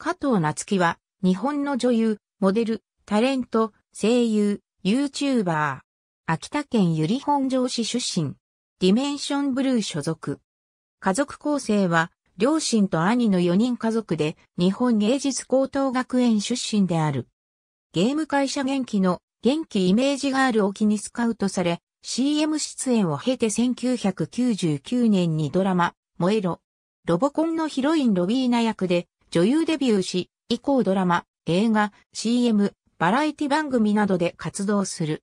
加藤夏樹は、日本の女優、モデル、タレント、声優、YouTuber。秋田県由利本荘市出身。ディメンションブルー所属。家族構成は、両親と兄の4人家族で、日本芸術高等学園出身である。ゲーム会社元気の元気イメージガールを気にスカウトされ、CM 出演を経て1999年にドラマ、燃えろ。ロボコンのヒロインロビーナ役で女優デビューし、以降ドラマ、映画、CM、バラエティ番組などで活動する。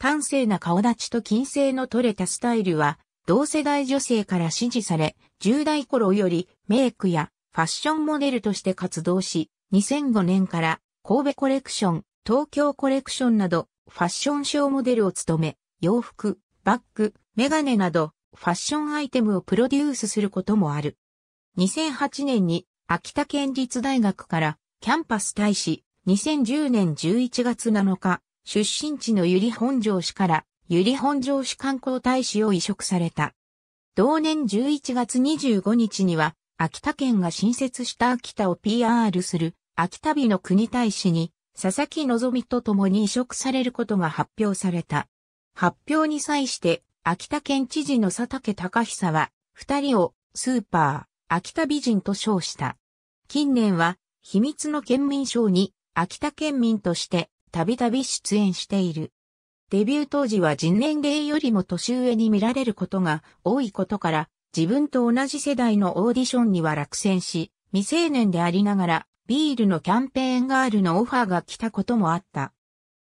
端正な顔立ちと金星の取れたスタイルは、同世代女性から支持され、10代頃よりメイクやファッションモデルとして活動し、2005年から神戸コレクション、東京コレクションなどファッションショーモデルを務め、洋服、バッグ、メガネなどファッションアイテムをプロデュースすることもある。2008年に秋田県立大学からキャンパス大使、2010年11月7日、出身地の百合本城市から百合本城市観光大使を移植された。同年11月25日には、秋田県が新設した秋田を PR する秋田日の国大使に佐々木希と共に移植されることが発表された。発表に際して、秋田県知事の佐竹隆久は、二人をスーパー。秋田美人と称した。近年は、秘密の県民賞に、秋田県民として、たびたび出演している。デビュー当時は人年齢よりも年上に見られることが多いことから、自分と同じ世代のオーディションには落選し、未成年でありながら、ビールのキャンペーンガールのオファーが来たこともあった。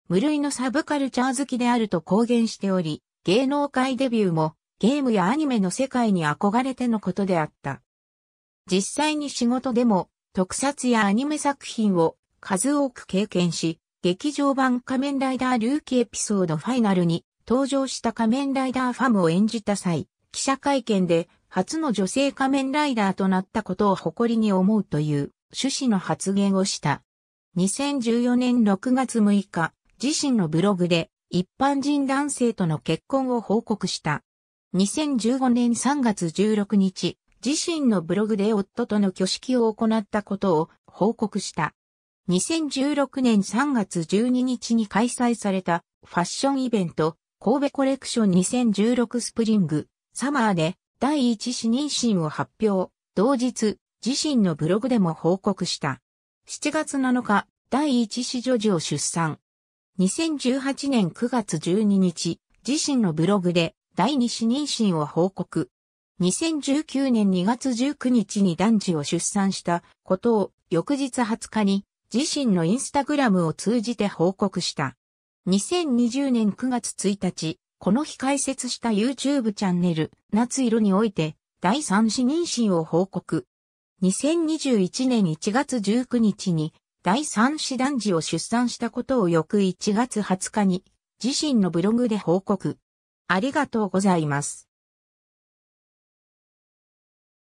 無類のサブカルチャー好きであると公言しており、芸能界デビューもゲームやアニメの世界に憧れてのことであった。実際に仕事でも特撮やアニメ作品を数多く経験し、劇場版仮面ライダールーキエピソードファイナルに登場した仮面ライダーファムを演じた際、記者会見で初の女性仮面ライダーとなったことを誇りに思うという趣旨の発言をした。2014年6月6日、自身のブログで一般人男性との結婚を報告した。2015年3月16日、自身のブログで夫との挙式を行ったことを報告した。2016年3月12日に開催されたファッションイベント神戸コレクション2016スプリングサマーで第一子妊娠を発表、同日自身のブログでも報告した。7月7日、第一子女児を出産。2018年9月12日、自身のブログで第二子妊娠を報告。2019年2月19日に男児を出産したことを翌日20日に自身のインスタグラムを通じて報告した。2020年9月1日、この日開設した YouTube チャンネル、夏色において、第三子妊娠を報告。2021年1月19日に、第三子男児を出産したことを翌1月20日に、自身のブログで報告。ありがとうございます。